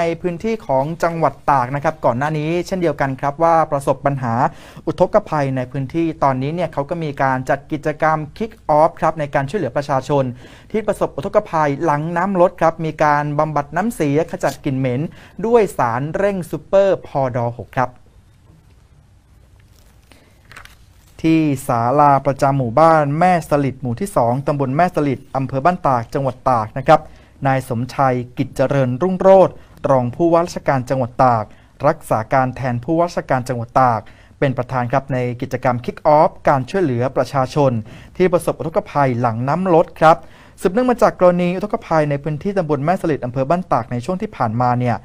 ในพื้นที่ของจังหวัดตากนะครับก่อนหน้านี้เช่นเดียวกันครับว่าประสบปัญหาอุทกภัยในพื้นที่ตอนนี้เนี่ยเขาก็มีการจัดกิจกรรมคิกออฟครับในการช่วยเหลือประชาชน ที่ประสบอุทกภัยหลังน้ำลดครับมีการบำบัดน้ำเสียขจัดกลิ่นเหม็นด้วยสารเร่งซูเปอร์พอดอ6ครับที่ศาลาประจาหมู่บ้าน แม่สลิดหมู่ที่2 ตำบลแม่สลิดอำเภอบ้านตากจังหวัดตากนะครับนายสมชัยกิจเจริญรุ่งโรธรองผู้ว่าราชการจังหวัดตาก รักษาการแทนผู้ว่าราชการจังหวัดตากเป็นประธานครับในกิจกรรมคิกออฟการช่วยเหลือประชาชน ที่ประสบอุทกภัยหลังน้ำลดครับสืบเนื่องมาจากกรณีอุทกภัยในพื้นที่ตำบลแม่สลิดอำเภอบ้านตากในช่วงที่ผ่านมาเนี่ย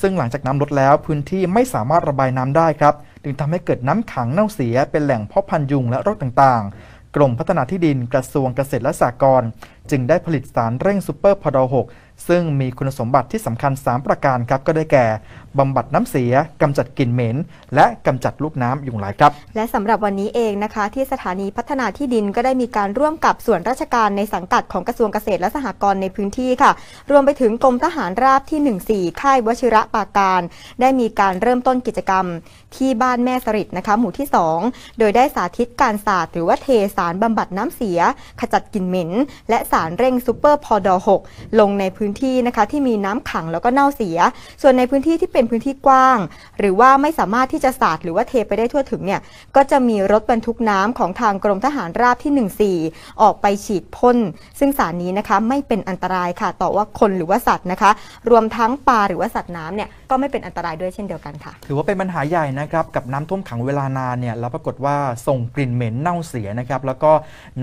ซึ่งหลังจากน้ำลดแล้วพื้นที่ไม่สามารถระบายน้ำได้ครับจึงทำให้เกิดน้ำขังเน่าเสียเป็นแหล่งเพาะพันธุ์ยุงและโรคต่างๆกรมพัฒนาที่ดินกระทรวงเกษตรและสหกรณ์จึงได้ผลิตสารเร่งซูเปอร์พอดอ6ซึ่งมีคุณสมบัติที่สำคัญ 3 ประการครับก็ได้แก่บำบัดน้ำเสียกำจัดกลิ่นเหม็น และกำจัดลูกน้ำยุงลายครับ และสำหรับวันนี้เองนะคะที่สถานีพัฒนาที่ดินก็ได้มีการร่วมกับส่วนราชการในสังกัดของกระทรวงเกษตรและสหกรณ์ในพื้นที่ค่ะ รวมไปถึงกรมทหารราบที่14ค่ายวชิระปาการได้มีการเริ่มต้นกิจกรรม ที่บ้านแม่สริดนะคะหมู่ที่ 2 โดยได้สาธิตการสาดหรือว่าเทสารบำบัดน้ำเสีย ขจัดกลิ่นเหม็น และสารเร่งซูเปอร์พอดอ6ลงในพื้นที่นะคะที่มีน้ำขังแล้วก็เน่าเสีย ส่วนในพื้นที่ที่เป็นพื้นที่กว้าง หรือว่าไม่สามารถที่จะสาดหรือว่าเทไปได้ทั่วถึงเนี่ยก็จะมีรถบรรทุกน้ำของทางกรมทหารราบที่ 14 ออกไปฉีดพ่นซึ่งสารนี้นะคะไม่เป็นอันตรายค่ะ ต่อว่าคนหรือว่าสัตว์นะคะรวมทั้งปลาหรือว่าสัตว์น้ำเนี่ยก็ไม่เป็นอันตรายด้วยเช่นเดียวกันค่ะถือว่าเป็นปัญหาใหญ่นะครับกับน้ำท่วมขังเวลานานเนี่ยแล้วปรากฏว่าส่งกลิ่นเหม็นเน่าเสียนะครับแล้วก็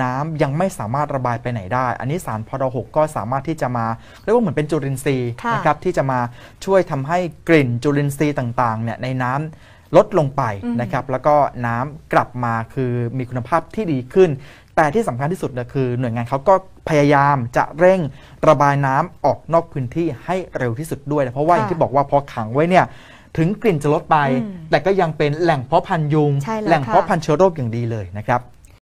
น้ำยังไม่สามารถระบายไปไหนได้ันนี้สารพอรหกก็สามารถที่จะมา เรียกว่าเหมือนเป็นจุลินทรีย์นะครับที่จะมาช่วยทำให้กลิ่นจุลินทรีย์ต่างๆเนี่ยในน้ำลดลงไปนะครับ แล้วก็น้ำกลับมาคือมีคุณภาพที่ดีขึ้น แต่ที่สำคัญที่สุดก็คือหน่วยงานเขาก็พยายามจะเร่งระบายน้ำออกนอกพื้นที่ให้เร็วที่สุดด้วยเพราะว่าอย่างที่บอกว่าพอขังไว้เนี่ย ถึงกลิ่นจะลดไป แต่ก็ยังเป็นแหล่งเพาะพันยุงแหล่งเพาะพันเชื้อโรคอย่างดีเลยนะครับ